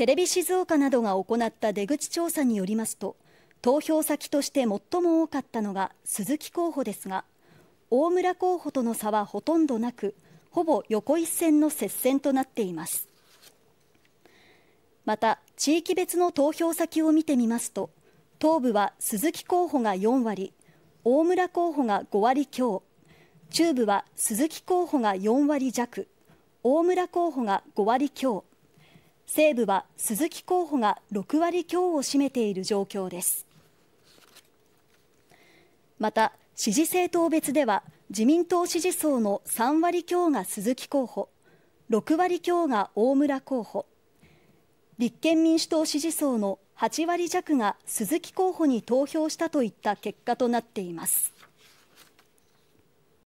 テレビ静岡などが行った出口調査によりますと投票先として最も多かったのが鈴木候補ですが大村候補との差はほとんどなくほぼ横一線の接戦となっていますまた地域別の投票先を見てみますと東部は鈴木候補が4割大村候補が5割強中部は鈴木候補が4割弱大村候補が5割強西部は鈴木候補が6割強を占めている状況ですまた支持政党別では自民党支持層の3割強が鈴木候補6割強が大村候補立憲民主党支持層の8割弱が鈴木候補に投票したといった結果となっています。